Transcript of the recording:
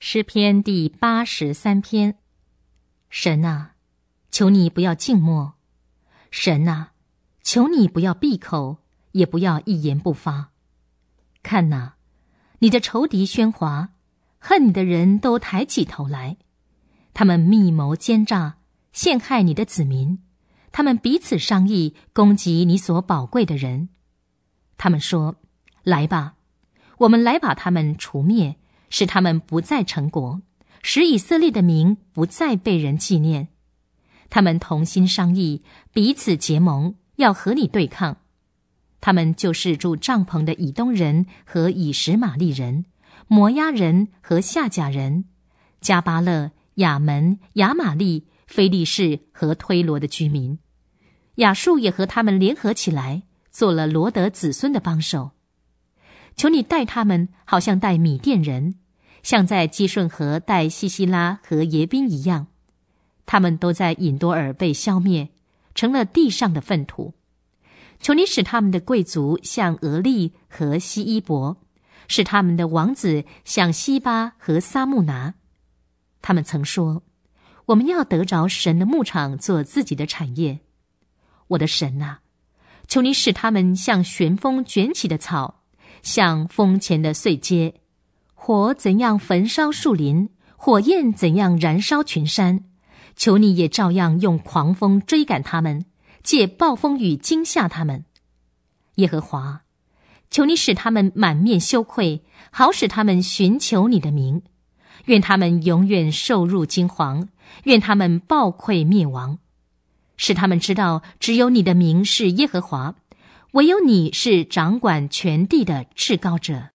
诗篇第八十三篇，神呐，求你不要静默；神呐，求你不要闭口，也不要一言不发。看呐，你的仇敌喧哗，恨你的人都抬起头来，他们密谋奸诈，陷害你的子民；他们彼此商议，攻击你所宝贵的人。他们说：“来吧，我们来把他们除灭。”使他们不再成国，使以色列的名不再被人纪念。他们同心商议，彼此结盟，要和你对抗。他们就是住帐篷的以东人和以实玛利人、摩押人和下甲人、加巴勒、亚门、亚玛利、菲利士和推罗的居民。雅述也和他们联合起来，做了罗德子孙的帮手。求你待他们，好像待米甸人，像在基顺河待西西拉和耶宾一样。他们都在尹多尔被消灭，成了地上的粪土。求你使他们的贵族像俄利和西伊伯，使他们的王子像西巴和撒木拿。他们曾说：“我们要得着神的牧场做自己的产业。”我的神啊，求你使他们像旋风卷起的草。像风前的碎秸，火怎样焚烧树林，火焰怎样燃烧群山，求你也照样用狂风追赶他们，借暴风雨惊吓他们。耶和华，求你使他们满面羞愧，好使他们寻求你的名。愿他们永远受辱惊惶，愿他们暴溃灭亡，使他们知道只有你的名是耶和华。唯有你是掌管全地的至高者。